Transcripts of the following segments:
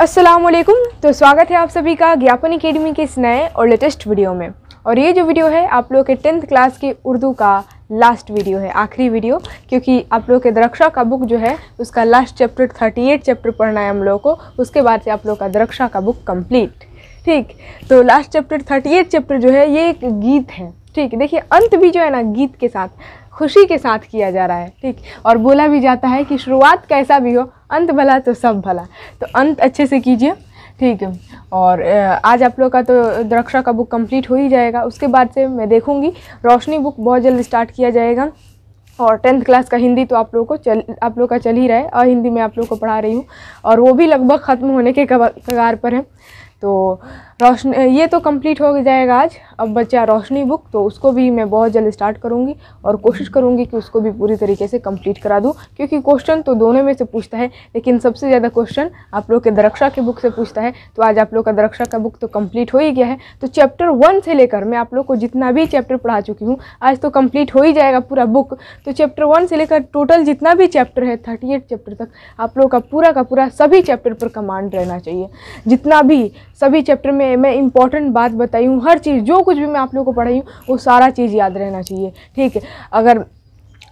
अस्सलाम वालेकुम तो स्वागत है आप सभी का ज्ञापन अकेडमी के इस नए और लेटेस्ट वीडियो में और ये जो वीडियो है आप लोग के टेंथ क्लास की उर्दू का लास्ट वीडियो है आखिरी वीडियो क्योंकि आप लोग के द्रक्षा का बुक जो है उसका last chapter thirty eight chapter पढ़ना है हम लोगों को उसके बाद से आप लोग का द्रक्षा का बुक कम्प्लीट ठीक तो last chapter thirty eight chapter जो है ये एक गीत है ठीक देखिए अंत भी जो है ना गीत के साथ खुशी के साथ किया जा रहा है ठीक और बोला भी जाता है कि शुरुआत कैसा भी हो अंत भला तो सब भला तो अंत अच्छे से कीजिए ठीक है और आज आप लोग का तो द्रक्षा का बुक कंप्लीट हो ही जाएगा उसके बाद से मैं देखूँगी रोशनी बुक बहुत जल्द स्टार्ट किया जाएगा और टेंथ क्लास का हिंदी तो आप लोगों को चल आप लोग का चल ही रहा है और हिंदी में आप लोगों को पढ़ा रही हूँ और वो भी लगभग ख़त्म होने के कगार पर है तो रोशन ये तो कंप्लीट हो जाएगा आज अब बचा रोशनी बुक तो उसको भी मैं बहुत जल्द स्टार्ट करूँगी और कोशिश करूँगी कि उसको भी पूरी तरीके से कंप्लीट करा दूँ क्योंकि क्वेश्चन तो दोनों में से पूछता है लेकिन सबसे ज़्यादा क्वेश्चन आप लोग के दरक्षा के बुक से पूछता है तो आज आप लोग का दरक्षा का बुक तो कम्प्लीट हो ही गया है तो चैप्टर वन से लेकर मैं आप लोग को जितना भी चैप्टर पढ़ा चुकी हूँ आज तो कम्प्लीट हो ही जाएगा पूरा बुक तो चैप्टर वन से लेकर टोटल जितना भी चैप्टर है थर्टी एट चैप्टर तक आप लोग का पूरा का पूरा सभी चैप्टर पर कमांड रहना चाहिए जितना भी सभी चैप्टर में में मैं इंपॉर्टेंट बात बताई हूँ हर चीज़ जो कुछ भी मैं आप लोगों को पढ़ाई हूँ वो सारा चीज़ याद रहना चाहिए ठीक है अगर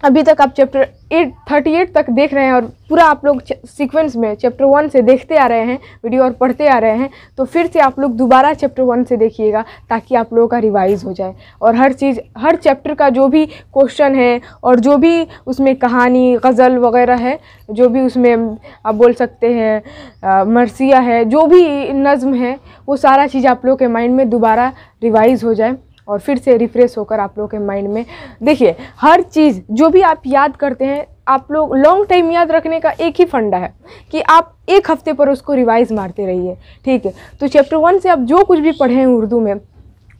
अभी तक आप चैप्टर एट थर्टी एट तक देख रहे हैं और पूरा आप लोग सीक्वेंस में चैप्टर वन से देखते आ रहे हैं वीडियो और पढ़ते आ रहे हैं तो फिर से आप लोग दोबारा चैप्टर वन से देखिएगा ताकि आप लोगों का रिवाइज हो जाए और हर चीज़ हर चैप्टर का जो भी क्वेश्चन है और जो भी उसमें कहानी गज़ल वगैरह है जो भी उसमें आप बोल सकते हैं मरसिया है जो भी नज़म है वो सारा चीज़ आप लोग के माइंड में दोबारा रिवाइज़ हो जाए और फिर से रिफ्रेश होकर आप लोग के माइंड में देखिए हर चीज़ जो भी आप याद करते हैं आप लोग लॉन्ग टाइम याद रखने का एक ही फंडा है कि आप एक हफ्ते पर उसको रिवाइज़ मारते रहिए ठीक है तो चैप्टर वन से आप जो कुछ भी पढ़े हैं उर्दू में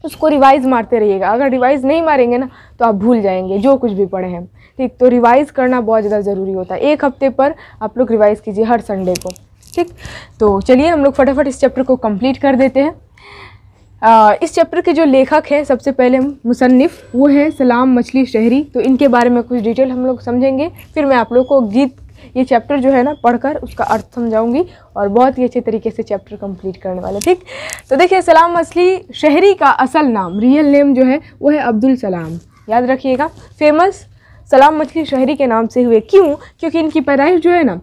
उसको रिवाइज़ मारते रहिएगा अगर रिवाइज़ नहीं मारेंगे ना तो आप भूल जाएंगे जो कुछ भी पढ़े हैं ठीक तो रिवाइज़ करना बहुत ज़्यादा ज़रूरी होता है एक हफ्ते पर आप लोग रिवाइज़ कीजिए हर संडे को ठीक तो चलिए हम लोग फटाफट इस चैप्टर को कंप्लीट कर देते हैं इस चैप्टर के जो लेखक हैं सबसे पहले हम मुसनफ़ वो हैं सलाम मछली शहरी तो इनके बारे में कुछ डिटेल हम लोग समझेंगे फिर मैं आप लोग को गीत ये चैप्टर जो है ना पढ़कर उसका अर्थ समझाऊंगी और बहुत ही अच्छे तरीके से चैप्टर कंप्लीट करने वाले ठीक तो देखिए सलाम मछली शहरी का असल नाम रियल नेम जो है वो है अब्दुल सलाम याद रखिएगा फेमस सलाम मछली शहरी के नाम से हुए क्यों क्योंकि इनकी पैदाइश जो है ना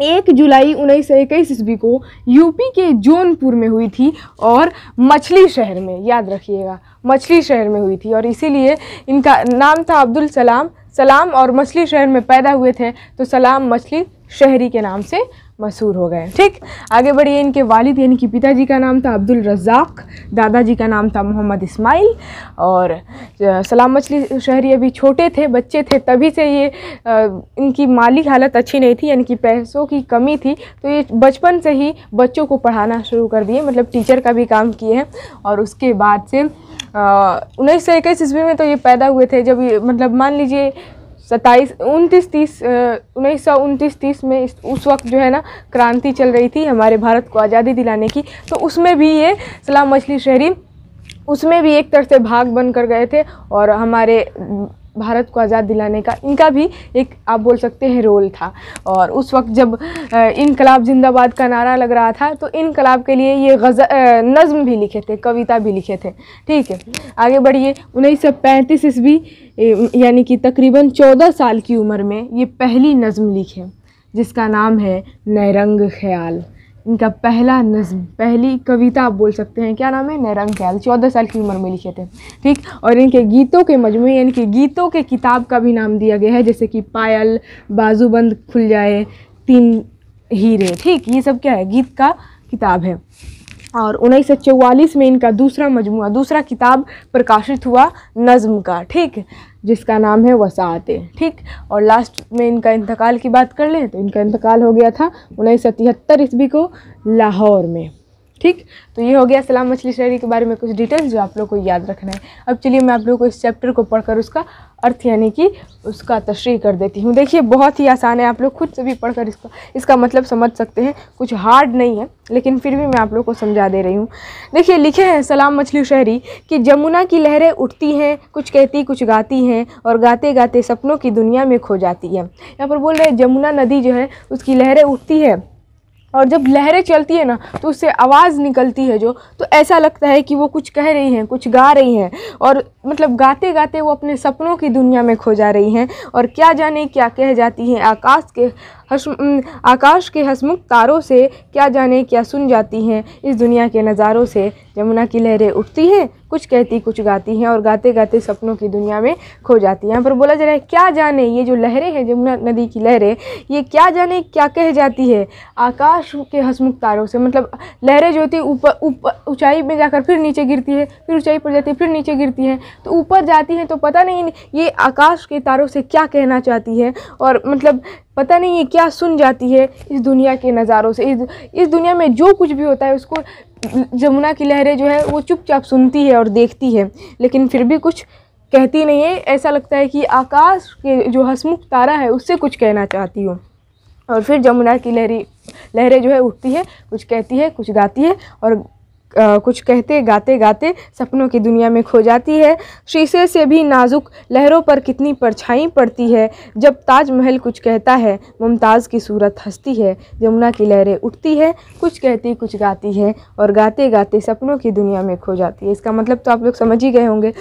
एक जुलाई उन्नीस सौ इक्कीस ईस्वी को यूपी के जौनपुर में हुई थी और मछली शहर में याद रखिएगा मछली शहर में हुई थी और इसीलिए इनका नाम था अब्दुल सलाम सलाम और मछली शहर में पैदा हुए थे तो सलाम मछली शहरी के नाम से मशहूर हो गए ठीक आगे बढ़िए इनके वालिद यानी कि पिताजी का नाम था अब्दुल रज़ाक दादाजी का नाम था मोहम्मद इस्माइल और सलाम मछली शहरी अभी छोटे थे बच्चे थे तभी से ये इनकी माली हालत अच्छी नहीं थी यानी कि पैसों की कमी थी तो ये बचपन से ही बच्चों को पढ़ाना शुरू कर दिए मतलब टीचर का भी काम किए हैं और उसके बाद से उन्नीस सौ इक्कीस ईस्वी में तो ये पैदा हुए थे जब मतलब मान लीजिए सत्ताईस उनतीस तीस उन्नीस सौ उनतीस तीस में इस, उस वक्त जो है ना क्रांति चल रही थी हमारे भारत को आज़ादी दिलाने की तो उसमें भी ये सलाम मछली शहरी उसमें भी एक तरह से भाग बन कर गए थे और हमारे भारत को आज़ाद दिलाने का इनका भी एक आप बोल सकते हैं रोल था और उस वक्त जब इनकलाब जिंदाबाद का नारा लग रहा था तो इनकलाब के लिए ये गज़ नज़म भी लिखे थे कविता भी लिखे थे ठीक है आगे बढ़िए उन्नीस सौ पैंतीस ईस्वी यानी कि तकरीबन चौदह साल की उम्र में ये पहली नज़म लिखे जिसका नाम है नरंग ख्याल इनका पहला नज्म पहली कविता आप बोल सकते हैं क्या नाम है नरंग ख्याल चौदह साल की उम्र में लिखे थे ठीक और इनके गीतों के मजमू इनके गीतों के किताब का भी नाम दिया गया है जैसे कि पायल बाजूबंद खुल जाए तीन हीरे ठीक ये सब क्या है गीत का किताब है और उन्नीस सौ चौवालीस में इनका दूसरा मजमू दूसरा किताब प्रकाशित हुआ नज़म का ठीक जिसका नाम है वसाते ठीक और लास्ट में इनका इंतकाल की बात कर लें तो इनका इंतकाल हो गया था उन्नीस सौ तिहत्तर ईस्वी को लाहौर में ठीक तो ये हो गया सलाम मछली शहरी के बारे में कुछ डिटेल्स जो आप लोग को याद रखना है अब चलिए मैं आप लोग को इस चैप्टर को पढ़कर उसका अर्थ यानी कि उसका तशरी कर देती हूँ देखिए बहुत ही आसान है आप लोग खुद से भी पढ़कर इसका इसका मतलब समझ सकते हैं कुछ हार्ड नहीं है लेकिन फिर भी मैं आप लोग को समझा दे रही हूँ देखिए लिखे हैं सलाम मछली शहरी कि जमुना की लहरें उठती हैं कुछ कहती कुछ गाती हैं और गाते गाते सपनों की दुनिया में खो जाती है यहाँ पर बोल रहे हैं जमुना नदी जो है उसकी लहरें उठती है और जब लहरें चलती है ना तो उससे आवाज़ निकलती है जो तो ऐसा लगता है कि वो कुछ कह रही हैं कुछ गा रही हैं और मतलब गाते गाते वो अपने सपनों की दुनिया में खो जा रही हैं और क्या जाने क्या कह जाती हैं आकाश के आकाश के हसमुख तारों से क्या जाने क्या सुन जाती हैं इस दुनिया के नज़ारों से यमुना की लहरें उठती हैं कुछ कहती कुछ गाती हैं और गाते गाते सपनों की दुनिया में खो जाती हैं यहाँ पर बोला जा रहा है क्या जाने ये जो लहरें हैं यमुना नदी की लहरें ये क्या जाने क्या कह जाती है आकाश के हसमुख तारों से मतलब लहरें जो होती है ऊपर ऊंचाई में जाकर फिर नीचे गिरती है फिर ऊंचाई पर जाती है फिर नीचे गिरती है तो ऊपर जाती है तो पता नहीं ये आकाश के तारों से क्या कहना चाहती है और मतलब पता नहीं ये क्या सुन जाती है इस दुनिया के नज़ारों से इस इस दुनिया में जो कुछ भी होता है उसको जमुना की लहरें जो है वो चुपचाप सुनती है और देखती है लेकिन फिर भी कुछ कहती नहीं है ऐसा लगता है कि आकाश के जो हसमुख तारा है उससे कुछ कहना चाहती हूँ और फिर जमुना की लहरी लहरें जो है उठती है कुछ कहती है कुछ गाती है और कुछ कहते गाते गाते सपनों की दुनिया में खो जाती है शीशे से भी नाजुक लहरों पर कितनी परछाई पड़ती है जब ताजमहल कुछ कहता है मुमताज़ की सूरत हंसती है यमुना की लहरें उठती है कुछ कहती कुछ गाती है और गाते गाते सपनों की दुनिया में खो जाती है इसका मतलब तो आप लोग समझ ही गए होंगे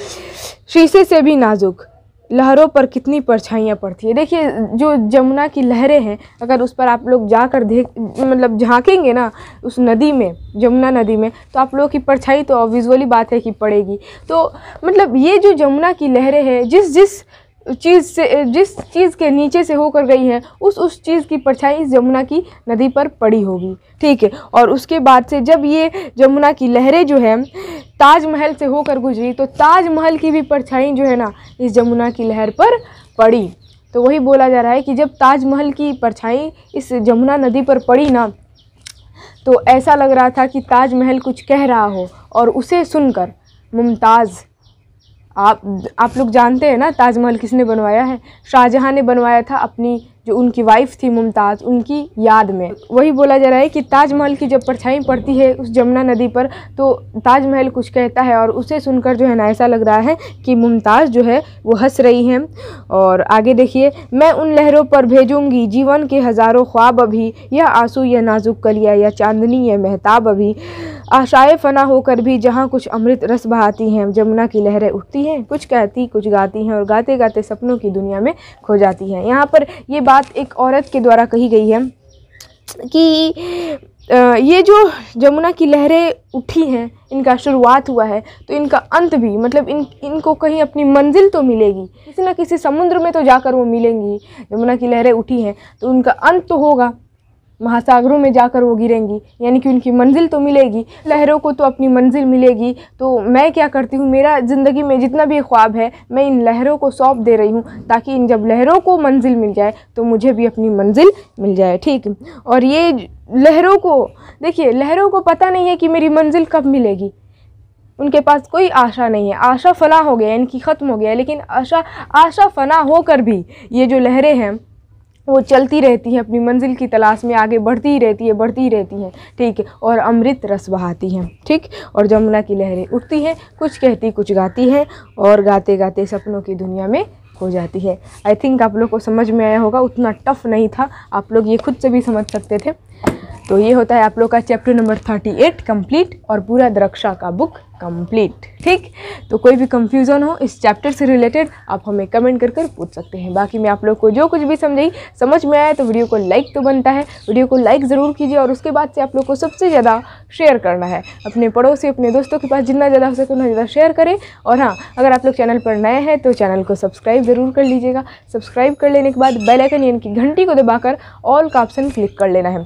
शीशे से भी नाजुक लहरों पर कितनी परछाइयाँ पड़ती है देखिए जो जमुना की लहरें हैं अगर उस पर आप लोग जाकर देख मतलब झांकेंगे ना उस नदी में जमुना नदी में तो आप लोगों की परछाई तो विजुअली बात है कि पड़ेगी तो मतलब ये जो जमुना की लहरें हैं जिस जिस चीज़ से जिस चीज़ के नीचे से होकर गई है उस उस चीज़ की परछाई इस यमुना की नदी पर पड़ी होगी ठीक है और उसके बाद से जब ये यमुना की लहरें जो है ताजमहल से होकर गुजरी तो ताजमहल की भी परछाई जो है ना इस यमुना की लहर पर पड़ी तो वही बोला जा रहा है कि जब ताजमहल की परछाई इस यमुना नदी पर पड़ी ना तो ऐसा लग रहा था कि ताजमहल कुछ कह रहा हो और उसे सुनकर मुमताज़ आप आप लोग जानते हैं ना ताजमहल किसने बनवाया है शाहजहाँ ने बनवाया था अपनी जो उनकी वाइफ थी मुमताज़ उनकी याद में वही बोला जा रहा है कि ताजमहल की जब परछाई पड़ती है उस जमुना नदी पर तो ताजमहल कुछ कहता है और उसे सुनकर जो है ना ऐसा लग रहा है कि मुमताज़ जो है वो हंस रही हैं और आगे देखिए मैं उन लहरों पर भेजूँगी जीवन के हज़ारों ख्वाब अभी यह आंसू यह नाजुक कलिया या चांदनी यह महताब अभी आशाएं फना होकर भी जहाँ कुछ अमृत रस बहाती हैं जमुना की लहरें उठती हैं कुछ कहती कुछ गाती हैं और गाते गाते सपनों की दुनिया में खो जाती हैं यहाँ पर ये बात एक औरत के द्वारा कही गई है कि ये जो जमुना की लहरें उठी हैं इनका शुरुआत हुआ है तो इनका अंत भी मतलब इन इनको कहीं अपनी मंजिल तो मिलेगी किसी न किसी समुद्र में तो जाकर वो मिलेंगी जमुना की लहरें उठी हैं तो उनका अंत तो होगा महासागरों में जाकर वो गिरेंगी यानी कि उनकी मंजिल तो मिलेगी लहरों को तो अपनी मंजिल मिलेगी तो मैं क्या करती हूँ मेरा ज़िंदगी में जितना भी ख्वाब है मैं इन लहरों को सौंप दे रही हूँ ताकि इन जब लहरों को मंजिल मिल जाए तो मुझे भी अपनी मंजिल मिल जाए ठीक और ये लहरों को देखिए लहरों को पता नहीं है कि मेरी मंजिल कब मिलेगी उनके पास कोई आशा नहीं है आशा फना हो गया इनकी ख़त्म हो गया लेकिन आशा आशा फना होकर भी ये जो लहरें हैं वो चलती रहती है अपनी मंजिल की तलाश में आगे बढ़ती रहती है बढ़ती रहती हैं ठीक है और अमृत रस बहाती हैं ठीक और जमुना की लहरें उठती हैं कुछ कहती कुछ गाती हैं और गाते गाते सपनों की दुनिया में हो जाती है आई थिंक आप लोग को समझ में आया होगा उतना टफ नहीं था आप लोग ये खुद से भी समझ सकते थे तो ये होता है आप लोग का chapter number thirty eight complete और पूरा द्रक्षा का बुक कंप्लीट ठीक तो कोई भी कंफ्यूजन हो इस चैप्टर से रिलेटेड आप हमें कमेंट कर कर पूछ सकते हैं बाकी मैं आप लोग को जो कुछ भी समझाई समझ में आया तो वीडियो को लाइक तो बनता है वीडियो को लाइक ज़रूर कीजिए और उसके बाद से आप लोग को सबसे ज़्यादा शेयर करना है अपने पड़ोसी अपने दोस्तों के पास जितना ज़्यादा हो सके उतना ज़्यादा शेयर करें और हाँ अगर आप लोग चैनल पर नए हैं तो चैनल को सब्सक्राइब ज़रूर कर लीजिएगा सब्सक्राइब कर लेने के बाद बेलाइकन यानी कि घंटी को दबाकर ऑल का ऑप्शन क्लिक कर लेना है